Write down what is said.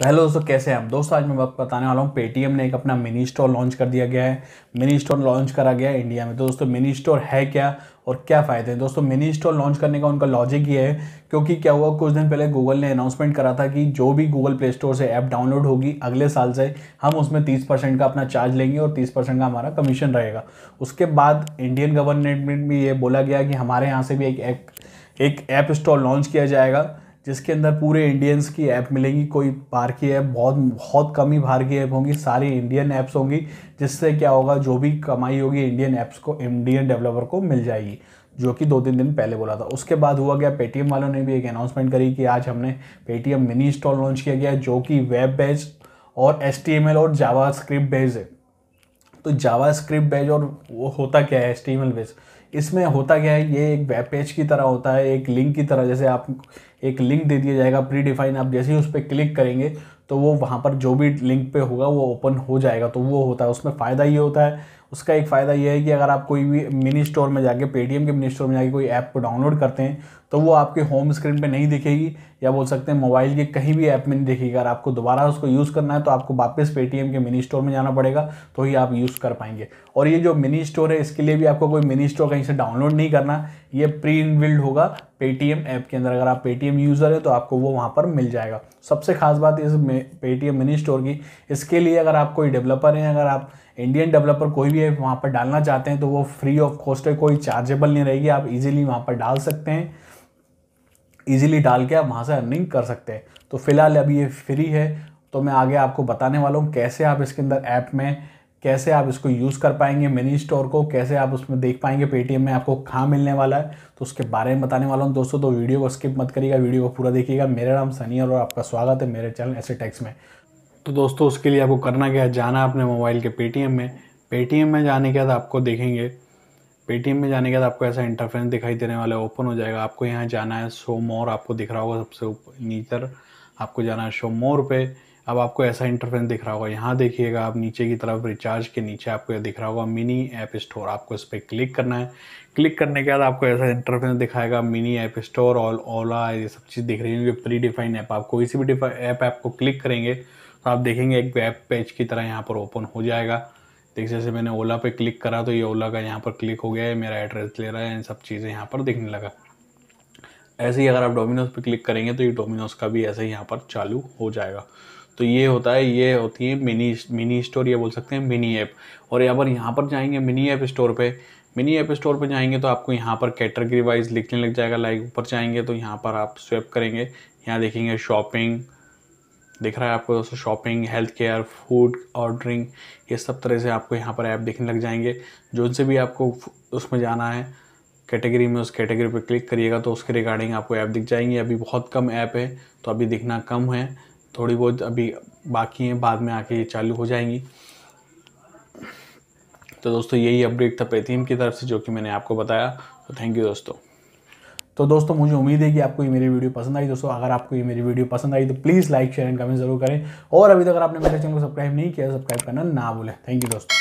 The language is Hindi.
तो हेलो दोस्तों कैसे हैं आप दोस्तों आज मैं बात बताने वाला हूँ पेटीएम ने एक अपना मिनी स्टोर लॉन्च कर दिया गया है मिनी स्टोर लॉन्च करा गया है इंडिया में तो दोस्तों मिनी स्टोर है क्या और क्या फ़ायदे हैं दोस्तों मिनी स्टोर लॉन्च करने का उनका लॉजिक ये है क्योंकि क्या हुआ कुछ दिन पहले गूगल ने अनाउंसमेंट करा था कि जो भी गूगल प्ले स्टोर से ऐप डाउनलोड होगी अगले साल से हम उसमें तीस परसेंट का अपना चार्ज लेंगे और तीस परसेंट का हमारा कमीशन रहेगा उसके बाद इंडियन गवर्नमेंट में भी ये बोला गया कि हमारे यहाँ से भी एक ऐप एक ऐप स्टोर लॉन्च किया जाएगा जिसके अंदर पूरे इंडियंस की ऐप मिलेंगी कोई बाहर की ऐप बहुत बहुत कम ही बाहर की ऐप होंगी सारी इंडियन ऐप्स होंगी जिससे क्या होगा जो भी कमाई होगी इंडियन ऐप्स को इंडियन डेवलपर को मिल जाएगी जो कि दो तीन दिन पहले बोला था उसके बाद हुआ गया पेटीएम वालों ने भी एक अनाउंसमेंट करी कि आज हमने पेटीएम मिनी स्टॉल लॉन्च किया गया जो कि वेब बेज और एस और जावा स्क्रिप्ट बेज है तो जावा स्क्रिप्ट बेज और वो होता क्या है एस टी बेज इसमें होता क्या है ये एक वेब पेज की तरह होता है एक लिंक की तरह जैसे आप एक लिंक दे दिया जाएगा प्री डिफाइन आप जैसे ही उस पर क्लिक करेंगे तो वो वहाँ पर जो भी लिंक पे होगा वो ओपन हो जाएगा तो वो होता है उसमें फ़ायदा ये होता है उसका एक फ़ायदा यह है कि अगर आप कोई भी मिनी स्टोर में जाके पेटीएम के मिनी स्टोर में जाके कोई ऐप को डाउनलोड करते हैं तो वो आपके होम स्क्रीन पे नहीं दिखेगी या बोल सकते हैं मोबाइल के कहीं भी ऐप में नहीं दिखेगी अगर आपको दोबारा उसको यूज़ करना है तो आपको वापस पेटीएम के मिनी स्टोर में जाना पड़ेगा तो ही आप यूज़ कर पाएंगे और ये जो मिनी स्टोर है इसके लिए भी आपको कोई मिनी स्टोर कहीं से डाउनलोड नहीं करना ये प्री इनबिल्ड होगा पेटीएम ऐप के अंदर अगर आप पेटीएम यूज़र है तो आपको वो वहाँ पर मिल जाएगा सबसे खास बात इस पेटीएम मिनी स्टोर की इसके लिए अगर आप कोई डेवलपर हैं अगर आप इंडियन डेवलपर कोई भी ऐप वहाँ पर डालना चाहते हैं तो वो फ्री ऑफ कॉस्ट है कोई चार्जेबल नहीं रहेगी आप इजीली वहाँ पर डाल सकते हैं इजीली डाल के आप वहाँ से अर्निंग कर सकते हैं तो फिलहाल अभी ये फ्री है तो मैं आगे आपको बताने वाला हूँ कैसे आप इसके अंदर ऐप में कैसे आप इसको यूज़ कर पाएंगे मिनी स्टोर को कैसे आप उसमें देख पाएंगे पेटीएम में आपको कहाँ मिलने वाला है तो उसके बारे में बताने वाला हूँ दोस्तों तो वीडियो को स्किप मत करिएगा वीडियो को पूरा देखिएगा मेरा नाम सनी और आपका स्वागत है मेरे चैनल ऐसे टैक्स में तो दोस्तों उसके लिए आपको करना क्या है जाना अपने मोबाइल के पेटीएम में पेटीएम में जाने के बाद आपको देखेंगे पेटीएम में जाने के बाद आपको ऐसा इंटरफेंस दिखाई देने वाला है ओपन हो जाएगा आपको यहाँ जाना है शो मोर आपको दिख रहा होगा सबसे ऊपर नीचे आपको जाना है शो मोर पे अब आपको ऐसा इंटरफेंस दिख रहा होगा यहाँ देखिएगा आप नीचे की तरफ रिचार्ज के नीचे आपको दिख रहा होगा मिनी ऐप स्टोर आपको इस पर क्लिक करना है क्लिक करने के बाद आपको ऐसा इंटरफेंस दिखाएगा मिनी ऐप स्टोर और ओला ये सब चीज़ दिख रही है प्री डिफाइन ऐप आप कोई सी भी ऐप आपको क्लिक करेंगे तो आप देखेंगे एक वेब पेज की तरह यहाँ पर ओपन हो जाएगा देखिए जैसे मैंने ओला पे क्लिक करा तो ये ओला का यहाँ पर क्लिक हो गया है मेरा एड्रेस ले रहा है इन सब चीज़ें यहाँ पर दिखने लगा ऐसे ही अगर आप डोमिनोज पे क्लिक करेंगे तो ये डोमिनोज का भी ऐसे ही यहाँ पर चालू हो जाएगा तो ये होता है ये होती है मिनी मिनी स्टोर ये बोल सकते हैं मिनी ऐप और यहाँ पर यहाँ पर जाएंगे मिनी ऐप स्टोर पे मिनी ऐप स्टोर पे जाएंगे तो आपको यहाँ पर कैटेगरी वाइज लिखने लग जाएगा लाइक ऊपर जाएंगे तो यहाँ पर आप स्वेप करेंगे यहाँ देखेंगे शॉपिंग दिख रहा है आपको दोस्तों shopping health care food ordering ये सब तरह से आपको यहाँ पर ऐप दिखने लग जाएंगे जो से भी आपको उसमें जाना है कैटेगरी में उस कैटेगरी पर क्लिक करिएगा तो उसके रिगार्डिंग आपको ऐप दिख जाएंगे अभी बहुत कम ऐप है तो अभी दिखना कम है थोड़ी बहुत अभी बाकी हैं बाद में आके ये चालू हो जाएंगी तो दोस्तों यही अपडेट था पेटीएम की तरफ से जो कि मैंने आपको बताया तो थैंक यू दोस्तों तो दोस्तों मुझे उम्मीद है कि आपको ये मेरी वीडियो पसंद आई दोस्तों अगर आपको ये मेरी वीडियो पसंद आई तो please like share and comment जरूर करें और अभी तक अगर आपने मेरे चैनल को सब्सक्राइब नहीं किया सब्सक्राइब करना ना भूलें थैंक यू दोस्तों